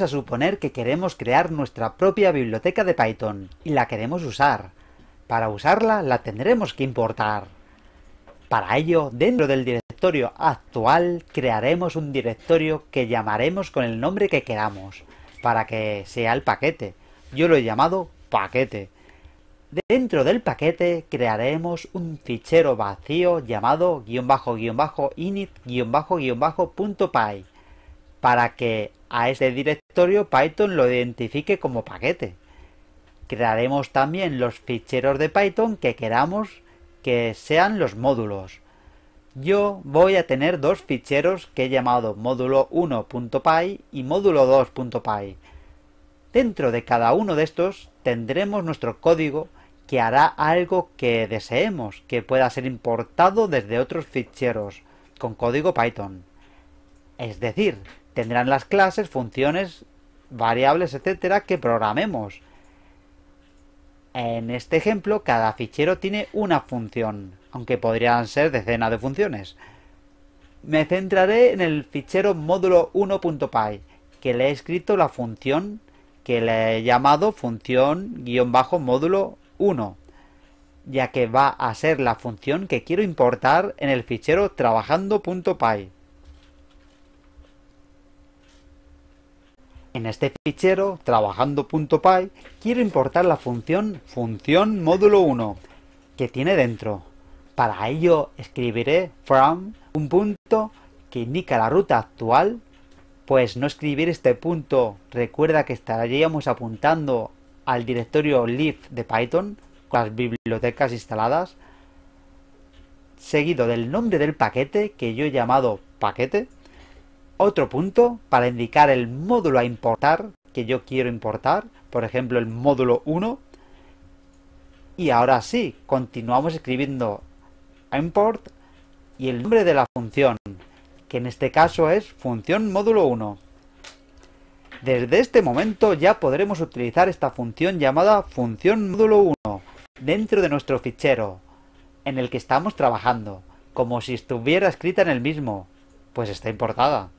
a suponer que queremos crear nuestra propia biblioteca de Python y la queremos usar. Para usarla la tendremos que importar. Para ello, dentro del directorio actual, crearemos un directorio que llamaremos con el nombre que queramos, para que sea el paquete. Yo lo he llamado paquete. Dentro del paquete crearemos un fichero vacío llamado init py para que a este directorio Python lo identifique como paquete. Crearemos también los ficheros de Python que queramos que sean los módulos. Yo voy a tener dos ficheros que he llamado módulo1.py y módulo2.py. Dentro de cada uno de estos tendremos nuestro código que hará algo que deseemos, que pueda ser importado desde otros ficheros con código Python. Es decir, tendrán las clases, funciones, variables, etcétera, que programemos. En este ejemplo, cada fichero tiene una función, aunque podrían ser decenas de funciones. Me centraré en el fichero módulo 1.py, que le he escrito la función que le he llamado función-módulo 1, ya que va a ser la función que quiero importar en el fichero trabajando.py. En este fichero, trabajando.py, quiero importar la función función módulo 1 que tiene dentro. Para ello escribiré from un punto que indica la ruta actual, pues no escribir este punto recuerda que estaríamos apuntando al directorio lib de Python con las bibliotecas instaladas, seguido del nombre del paquete que yo he llamado paquete, otro punto para indicar el módulo a importar que yo quiero importar, por ejemplo el módulo 1. Y ahora sí, continuamos escribiendo import y el nombre de la función, que en este caso es función módulo 1. Desde este momento ya podremos utilizar esta función llamada función módulo 1 dentro de nuestro fichero en el que estamos trabajando, como si estuviera escrita en el mismo, pues está importada.